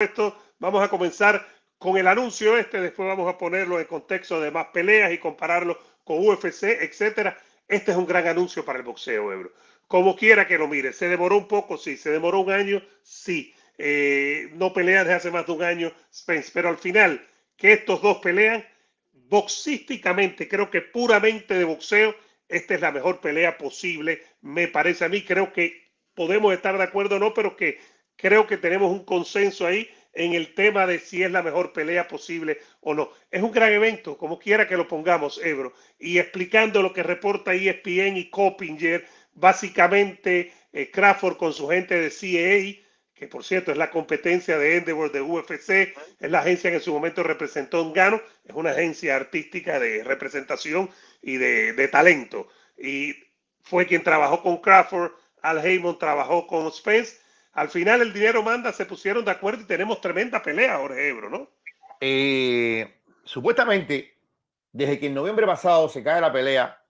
esto, vamos a comenzar con el anuncio este, después vamos a ponerlo en contexto de más peleas y compararlo con UFC, etcétera. Este es un gran anuncio para el boxeo, Ebro. Como quiera que lo mire, se demoró un poco, sí, se demoró un año, sí. Eh, no pelea desde hace más de un año, Spence, pero al final, que estos dos pelean boxísticamente, creo que puramente de boxeo, esta es la mejor pelea posible, me parece a mí, creo que podemos estar de acuerdo o no, pero que creo que tenemos un consenso ahí en el tema de si es la mejor pelea posible o no. Es un gran evento, como quiera que lo pongamos, Ebro. Y explicando lo que reporta ESPN y Coppinger, básicamente eh, Crawford con su gente de CAA, que por cierto es la competencia de Endeavor de UFC, es la agencia que en su momento representó Gano, es una agencia artística de representación y de, de talento. Y fue quien trabajó con Crawford, Al Heyman trabajó con Spence al final el dinero manda, se pusieron de acuerdo y tenemos tremenda pelea ahora, Ebro, ¿no? Eh, supuestamente, desde que en noviembre pasado se cae la pelea,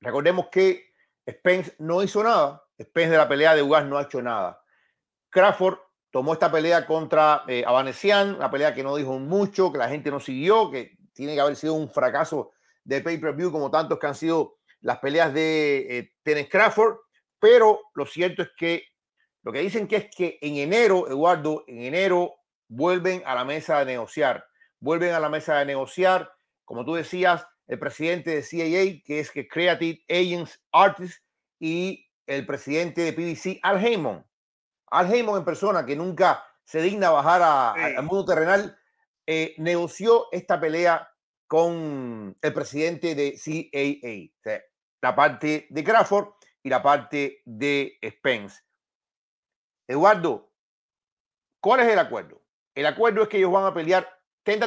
recordemos que Spence no hizo nada. Spence de la pelea de Ugas no ha hecho nada. Crawford tomó esta pelea contra eh, una pelea que no dijo mucho, que la gente no siguió, que tiene que haber sido un fracaso de pay-per-view como tantos que han sido las peleas de eh, Crawford, pero lo cierto es que lo que dicen que es que en enero, Eduardo, en enero vuelven a la mesa de negociar, vuelven a la mesa de negociar, como tú decías, el presidente de CAA, que es que Creative Agents Artists, y el presidente de PBC, Al Haymon. Al Haymon en persona, que nunca se digna bajar al mundo terrenal, eh, negoció esta pelea con el presidente de CAA, la parte de Crawford y la parte de Spence. Eduardo, ¿cuál es el acuerdo? El acuerdo es que ellos van a pelear,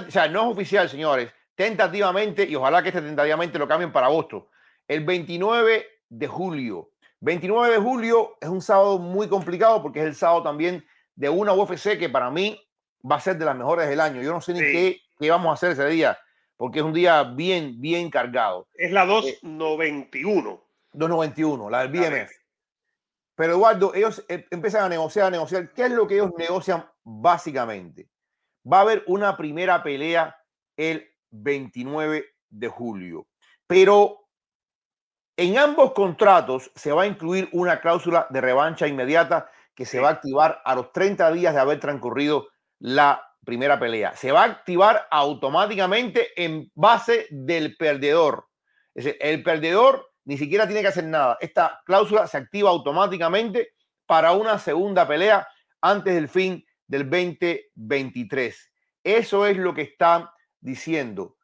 o sea, no es oficial, señores, tentativamente, y ojalá que este tentativamente lo cambien para agosto, el 29 de julio. 29 de julio es un sábado muy complicado porque es el sábado también de una UFC que para mí va a ser de las mejores del año. Yo no sé ni qué, qué, vamos a hacer ese día, porque es un día bien, bien cargado. Es la 291. Eh, 291, la del BMF. Pero Eduardo, ellos eh, empiezan a negociar, a negociar. ¿Qué es lo que ellos negocian básicamente? Va a haber una primera pelea el 29 de julio. Pero en ambos contratos se va a incluir una cláusula de revancha inmediata que se va a activar a los 30 días de haber transcurrido la primera pelea. Se va a activar automáticamente en base del perdedor. Es el perdedor ni siquiera tiene que hacer nada. Esta cláusula se activa automáticamente para una segunda pelea antes del fin del 2023. Eso es lo que está diciendo.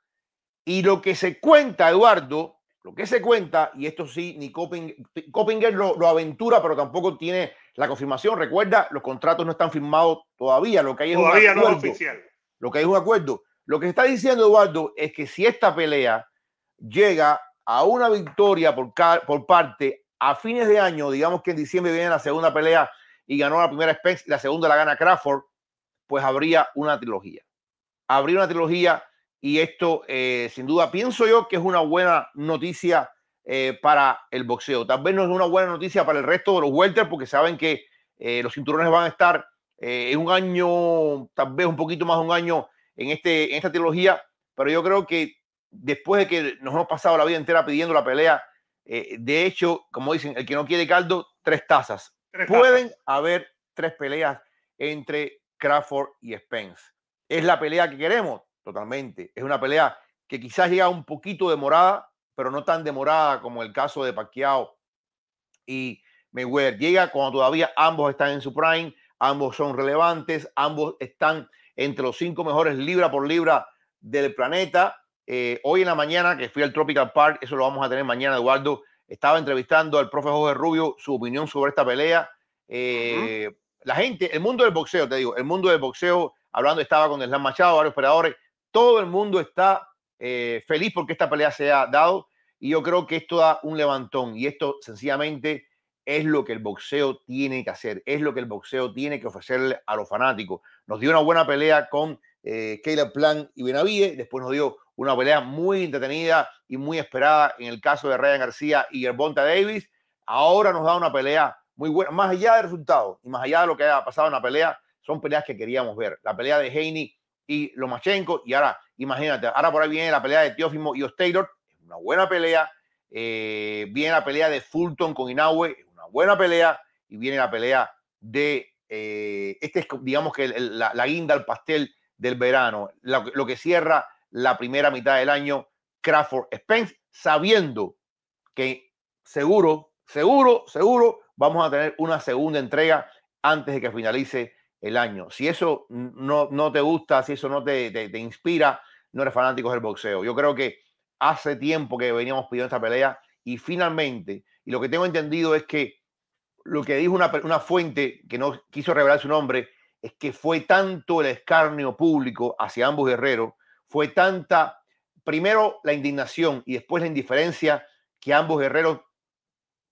Y lo que se cuenta, Eduardo, lo que se cuenta, y esto sí, ni Copping, lo, aventura, pero tampoco tiene la confirmación. Recuerda, los contratos no están firmados todavía. Lo que hay es un acuerdo. No oficial. Lo que hay es un acuerdo. Lo que está diciendo Eduardo es que si esta pelea llega a una victoria por, por parte a fines de año, digamos que en diciembre viene la segunda pelea y ganó la primera Spence la segunda la gana Crawford, pues habría una trilogía. Habría una trilogía y esto eh, sin duda pienso yo que es una buena noticia eh, para el boxeo. Tal vez no es una buena noticia para el resto de los welter porque saben que eh, los cinturones van a estar en un año, tal vez un poquito más de un año en, este, en esta trilogía, pero yo creo que después de que nos hemos pasado la vida entera pidiendo la pelea, eh, de hecho, como dicen, el que no quiere caldo, tres tazas. Pueden haber tres peleas entre Crawford y Spence. Es la pelea que queremos, totalmente. Es una pelea que quizás llega un poquito demorada, pero no tan demorada como el caso de Pacquiao y Mayweather. Llega cuando todavía ambos están en su prime, ambos son relevantes, ambos están entre los cinco mejores libra por libra del planeta eh, hoy en la mañana, que fui al Tropical Park, eso lo vamos a tener mañana, Eduardo, estaba entrevistando al profe Jorge Rubio, su opinión sobre esta pelea. Eh, la gente, el mundo del boxeo, te digo, el mundo del boxeo, hablando estaba con Slam Machado, varios operadores, todo el mundo está eh, feliz porque esta pelea se ha dado y yo creo que esto da un levantón y esto sencillamente es lo que el boxeo tiene que hacer, es lo que el boxeo tiene que ofrecerle a los fanáticos. Nos dio una buena pelea con eh, Caleb Plan y Benavide, después nos dio una pelea muy entretenida y muy esperada en el caso de Ryan García y Gervonta Davis. Ahora nos da una pelea muy buena, más allá del resultado y más allá de lo que haya pasado en la pelea, son peleas que queríamos ver. La pelea de Heini y Lomachenko, y ahora, imagínate, ahora por ahí viene la pelea de Teófimo y Taylor, una buena pelea. Eh, viene la pelea de Fulton con Inaue, una buena pelea, y viene la pelea de. Eh, este es, digamos que, la, guinda al pastel del verano, lo que cierra la primera mitad del año Crawford Spence, sabiendo que seguro, seguro, seguro vamos a tener una segunda entrega antes de que finalice el año. Si eso no, no te gusta, si eso no te, inspira, no eres fanático del boxeo. Yo creo que hace tiempo que veníamos pidiendo esta pelea y finalmente, y lo que tengo entendido es que lo que dijo una, una fuente que no quiso revelar su nombre, es que fue tanto el escarnio público hacia ambos guerreros fue tanta, primero la indignación y después la indiferencia que ambos guerreros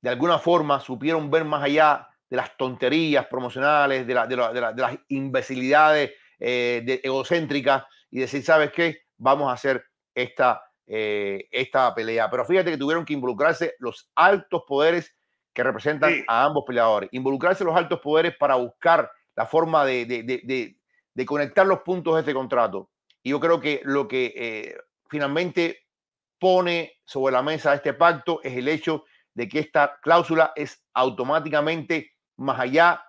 de alguna forma supieron ver más allá de las tonterías promocionales, de, de, las imbecilidades eh, egocéntricas y decir, ¿sabes qué? Vamos a hacer esta, eh, esta pelea. Pero fíjate que tuvieron que involucrarse los altos poderes que representan a ambos peleadores. Involucrarse los altos poderes para buscar la forma de, conectar los puntos de este contrato. Y yo creo que lo que eh, finalmente pone sobre la mesa este pacto es el hecho de que esta cláusula es automáticamente más allá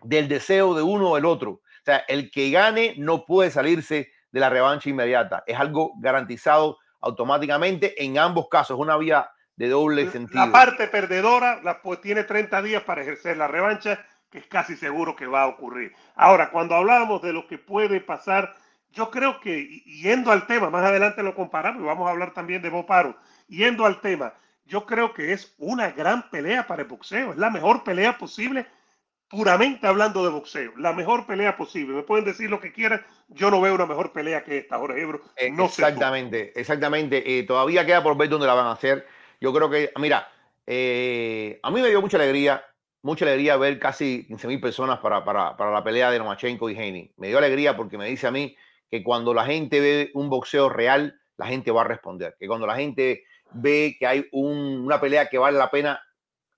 del deseo de uno o del otro. O sea, el que gane no puede salirse de la revancha inmediata. Es algo garantizado automáticamente en ambos casos. Es una vía de doble sentido. La parte perdedora la, pues, tiene 30 días para ejercer la revancha, que es casi seguro que va a ocurrir. Ahora, cuando hablamos de lo que puede pasar yo creo que, yendo al tema, más adelante lo comparamos y vamos a hablar también de Boparo, yendo al tema, yo creo que es una gran pelea para el boxeo, es la mejor pelea posible, puramente hablando de boxeo, la mejor pelea posible. Me pueden decir lo que quieran, yo no veo una mejor pelea que esta, Jorge Ebro. Eh, no exactamente, exactamente. Eh, todavía queda por ver dónde la van a hacer. Yo creo que, ah, mira, eh, a mí me dio mucha alegría, mucha alegría ver casi 15.000 personas para, la pelea de Lomachenko y Haney. Me dio alegría porque me dice a mí que cuando la gente ve un boxeo real, la gente va a responder, que cuando la gente ve que hay una pelea que vale la pena,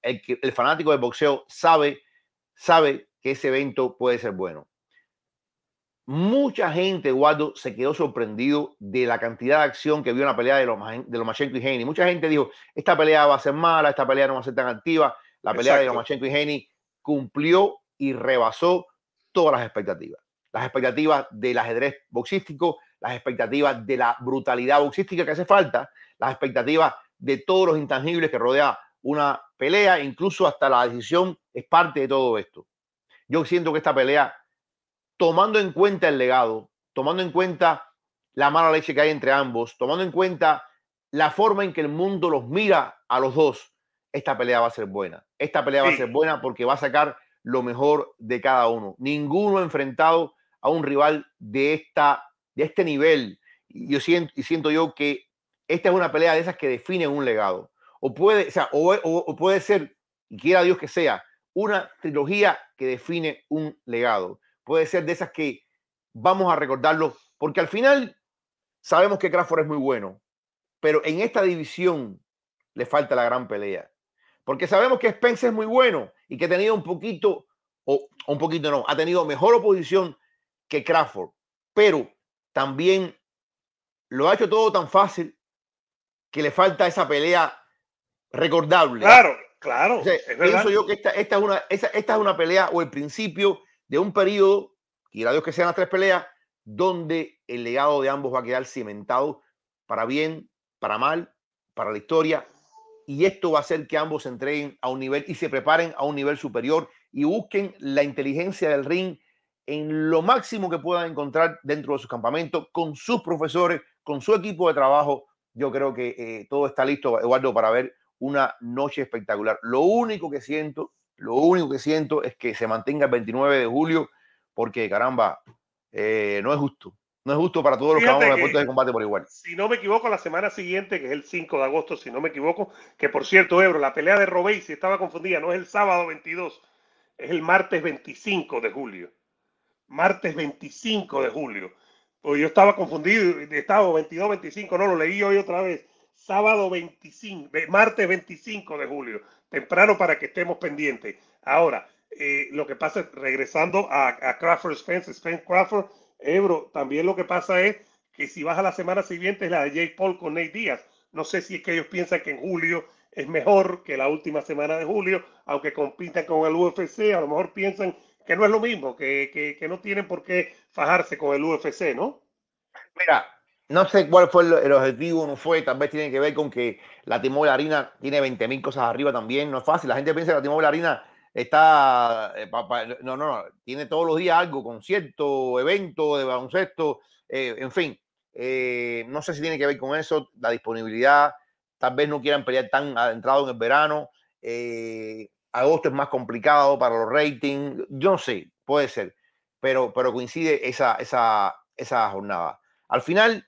el, el fanático del boxeo sabe, sabe que ese evento puede ser bueno. Mucha gente, Eduardo, se quedó sorprendido de la cantidad de acción que vio en la pelea de, Lomachenko y Haney. Mucha gente dijo, esta pelea va a ser mala, esta pelea no va a ser tan activa. La pelea de Lomachenko y Haney cumplió y rebasó todas las expectativas las expectativas del ajedrez boxístico, las expectativas de la brutalidad boxística que hace falta, las expectativas de todos los intangibles que rodea una pelea, incluso hasta la decisión es parte de todo esto. Yo siento que esta pelea, tomando en cuenta el legado, tomando en cuenta la mala leche que hay entre ambos, tomando en cuenta la forma en que el mundo los mira a los dos, esta pelea va a ser buena. Esta pelea va a ser buena porque va a sacar lo mejor de cada uno. Ninguno enfrentado a un rival de, esta, de este nivel. yo siento, y siento yo que esta es una pelea de esas que define un legado. O puede, o, puede ser, y quiera Dios que sea, una trilogía que define un legado. Puede ser de esas que vamos a recordarlo, porque al final sabemos que Crawford es muy bueno, pero en esta división le falta la gran pelea. Porque sabemos que Spence es muy bueno y que ha tenido un poquito, o un poquito no, ha tenido mejor oposición que Crawford, pero también lo ha hecho todo tan fácil que le falta esa pelea recordable. Claro, claro. pienso yo que esta, es una, esta, es una pelea o el principio de un periodo, y a Dios que sean las tres peleas, donde el legado de ambos va a quedar cimentado para bien, para mal, para la historia. Y esto va a hacer que ambos se entreguen a un nivel y se preparen a un nivel superior y busquen la inteligencia del ring en lo máximo que puedan encontrar dentro de sus campamentos, con sus profesores, con su equipo de trabajo. Yo creo que eh, todo está listo, Eduardo, para ver una noche espectacular. Lo único que siento, lo único que siento es que se mantenga el 29 de julio, porque caramba, eh, no es justo. No es justo para todos los que vamos a deportes de combate por igual. Si no me equivoco, la semana siguiente, que es el 5 de agosto, si no me equivoco, que por cierto, Ebro, la pelea de Robey, si estaba confundida, no es el sábado 22, es el martes 25 de julio martes 25 de julio. Pues yo estaba confundido, estaba 22, 25, no, lo leí hoy otra vez. Sábado 25, martes 25 de julio, temprano para que estemos pendientes. Ahora, eh, lo que pasa regresando a, a Crawford Spence, Spence Crawford, Ebro, también lo que pasa es que si vas a la semana siguiente es la de Jake Paul con Nate Díaz. No sé si es que ellos piensan que en julio es mejor que la última semana de julio, aunque compitan con el UFC, a lo mejor piensan que no es lo mismo, que, no tienen por qué fajarse con el UFC, ¿no? Mira, no sé cuál fue el, objetivo, no fue, tal vez tiene que ver con que la de la Harina tiene 20.000 cosas arriba también, no es fácil, la gente piensa que la la Harina está, eh, no, no, no, tiene todos los días algo, concierto, evento de baloncesto, eh, en fin, eh, no sé si tiene que ver con eso, la disponibilidad, tal vez no quieran pelear tan adentrado en el verano, agosto es más complicado para los ratings, yo no sé, puede ser, pero, pero coincide esa, esa, esa jornada. Al final,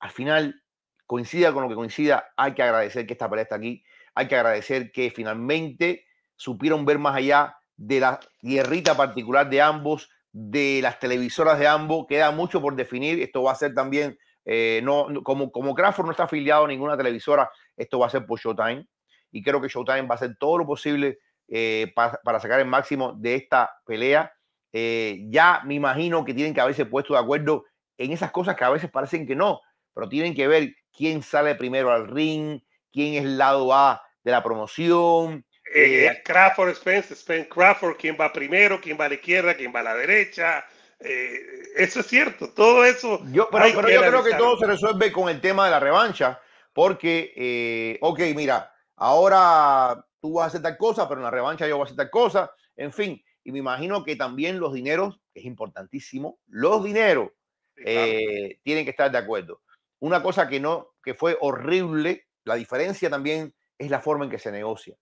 al final, coincida con lo que coincida, hay que agradecer que esta pelea está aquí, hay que agradecer que finalmente supieron ver más allá de la tierrita particular de ambos, de las televisoras de ambos, queda mucho por definir, esto va a ser también, eh, no, como, como Crawford no está afiliado a ninguna televisora, esto va a ser por Showtime, y creo que Showtime va a hacer todo lo posible eh, para, sacar el máximo de esta pelea. Eh, ya me imagino que tienen que haberse puesto de acuerdo en esas cosas que a veces parecen que no, pero tienen que ver quién sale primero al ring, quién es el lado A de la promoción. Eh, eh Crawford, Spence, Spence, Crawford, quién va primero, quién va a la izquierda, quién va a la derecha. eso es cierto, todo eso. Yo, pero yo creo que todo se resuelve con el tema de la revancha, porque, ok, mira, ahora tú vas a hacer tal cosa, pero en la revancha yo voy a hacer tal cosa, en fin. Y me imagino que también los dineros, que es importantísimo, los dineros eh, tienen que estar de acuerdo. Una cosa que no, que fue horrible, la diferencia también es la forma en que se negocia.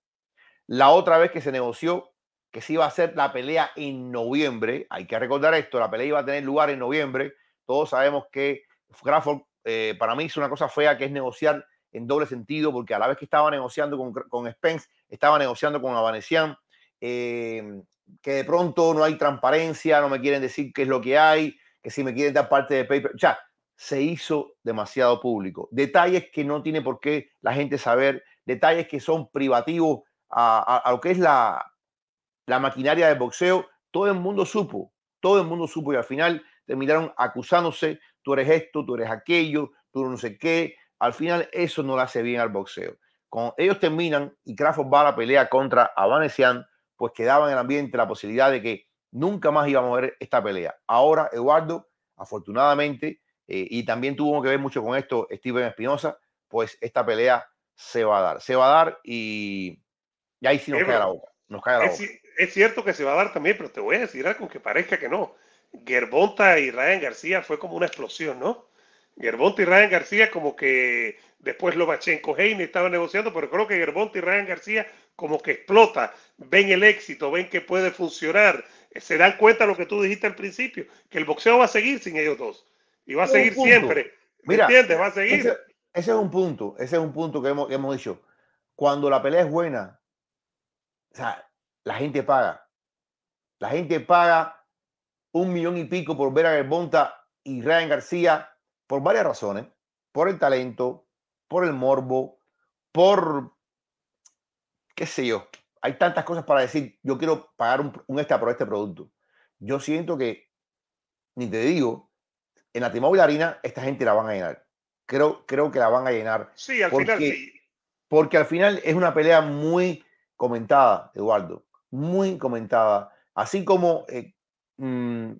La otra vez que se negoció, que se iba a hacer la pelea en noviembre, hay que recordar esto, la pelea iba a tener lugar en noviembre, todos sabemos que Grafford eh, para mí es una cosa fea que es negociar en doble sentido, porque a la vez que estaba negociando con, con Spence, estaba negociando con Avanesian, em, que de pronto no hay transparencia, no me quieren decir qué es lo que hay, que si me quieren dar parte de paper. ya, se hizo demasiado público. Detalles que no tiene por qué la gente saber, detalles que son privativos a, a, a lo que es la, la maquinaria de boxeo. Todo el mundo supo, todo el mundo supo y al final terminaron acusándose, tú eres esto, tú eres aquello, tú no sé qué, al final eso no le hace bien al boxeo. Cuando ellos terminan y Crawford va a la pelea contra Avanesian, pues quedaba en el ambiente la posibilidad de que nunca más íbamos a ver esta pelea. Ahora, Eduardo, afortunadamente, eh, y también tuvo que ver mucho con esto Steven Espinosa, pues esta pelea se va a dar. Se va a dar y, ahí sí nos cae la boca. es, es, cierto que se va a dar también, pero te voy a decir algo que parezca que no. Gerbonta y Ryan García fue como una explosión, ¿no? Gerbonte y Ryan García como que después Lomachenko Heine estaba negociando, pero creo que Gerbonte y Ryan García como que explota, ven el éxito, ven que puede funcionar, eh, se dan cuenta de lo que tú dijiste al principio, que el boxeo va a seguir sin ellos dos y va a seguir siempre. Mira, Va a seguir. Ese, es un punto, ese es un punto que hemos, que dicho. Cuando la pelea es buena, la gente paga. La gente paga un millón y pico por ver a Gerbonta y Ryan García por varias razones, por el talento, por el morbo, por, qué sé yo, hay tantas cosas para decir, yo quiero pagar un, extra por este producto. Yo siento que, ni te digo, en la Timóvil Arena esta gente la van a llenar. Creo, creo que la van a llenar. Sí, al porque, final sí. Porque al final es una pelea muy comentada, Eduardo, muy comentada. Así como eh, Heini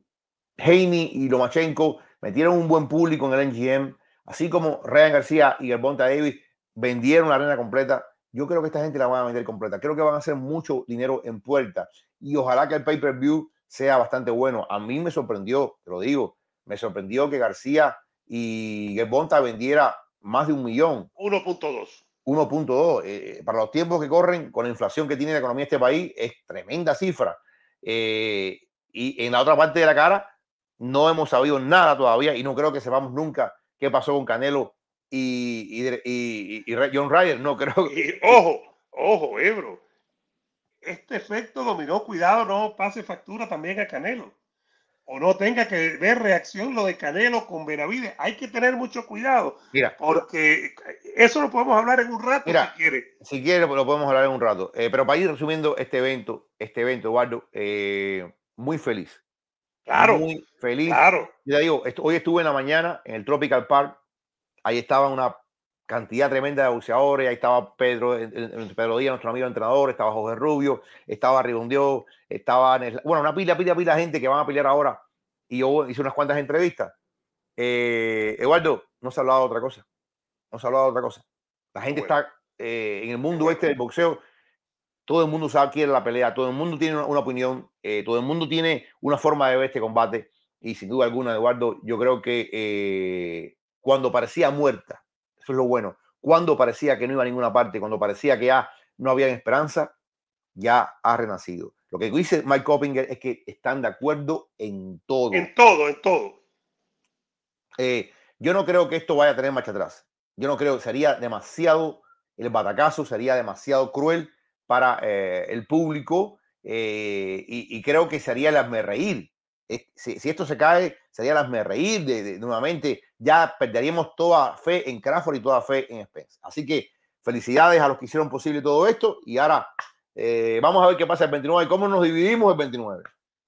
mm, y Lomachenko metieron un buen público en el NGM. así como Ryan García y el Davis vendieron la arena completa. Yo creo que esta gente la van a vender completa. Creo que van a hacer mucho dinero en puerta y ojalá que el pay-per-view sea bastante bueno. A mí me sorprendió, te lo digo, me sorprendió que García y el Bonta vendiera más de un millón. 1.2. 1.2. Eh, eh, para los tiempos que corren, con la inflación que tiene la economía de este país, es tremenda cifra. Eh, y en la otra parte de la cara, no hemos sabido nada todavía y no creo que sepamos nunca qué pasó con Canelo y, John Ryder. No creo. Que... ojo, ojo, Ebro. Eh, este efecto dominó, cuidado, no pase factura también a Canelo. O no tenga que ver reacción lo de Canelo con Benavides. Hay que tener mucho cuidado. Mira, porque eso lo podemos hablar en un rato si quiere. Si quiere, lo podemos hablar en un rato. Eh, pero para ir resumiendo este evento, este evento, Eduardo, eh, muy feliz Claro. Muy feliz. ya digo, hoy estuve en la mañana en el Tropical Park. Ahí estaba una cantidad tremenda de boxeadores, Ahí estaba Pedro, Pedro Díaz, nuestro amigo entrenador. Estaba José Rubio. Estaba Ribondió. Estaba. bueno, una pila, pila, pila de gente que van a pelear ahora. Y yo hice unas cuantas entrevistas. Eh, Eduardo, no se ha hablado de otra cosa. No se ha hablado de otra cosa. La gente está eh, en el mundo este del boxeo todo el mundo sabe quién es la pelea, todo el mundo tiene una, opinión, eh, todo el mundo tiene una forma de ver este combate. Y sin duda alguna, Eduardo, yo creo que eh, cuando parecía muerta, eso es lo bueno, cuando parecía que no iba a ninguna parte, cuando parecía que ya no había esperanza, ya ha renacido. Lo que dice Mike Coppinger es que están de acuerdo en todo. En todo, en todo. Eh, yo no creo que esto vaya a tener marcha atrás. Yo no creo, sería demasiado, el batacazo sería demasiado cruel para eh, el público eh, y, creo que sería el me reír. Si, esto se cae, sería el me reír de, nuevamente. Ya perderíamos toda fe en Crawford y toda fe en Spence. Así que felicidades a los que hicieron posible todo esto y ahora eh, vamos a ver qué pasa el 29 y cómo nos dividimos el 29.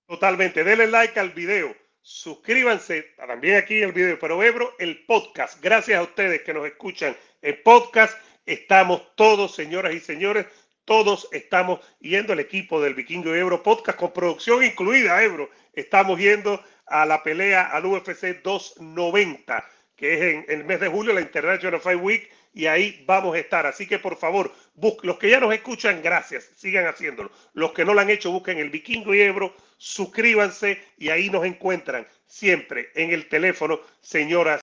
Totalmente. Denle like al video. Suscríbanse también aquí el video, pero Ebro, el podcast. Gracias a ustedes que nos escuchan el podcast. Estamos todos, señoras y señores, todos estamos yendo, el equipo del Vikingo y Ebro Podcast, con producción incluida, Ebro, estamos yendo a la pelea al UFC 290, que es en, el mes de julio, la International Fight Week, y ahí vamos a estar. Así que por favor, los que ya nos escuchan, gracias, sigan haciéndolo. Los que no lo han hecho, busquen el Vikingo y Ebro, suscríbanse y ahí nos encuentran siempre en el teléfono, señoras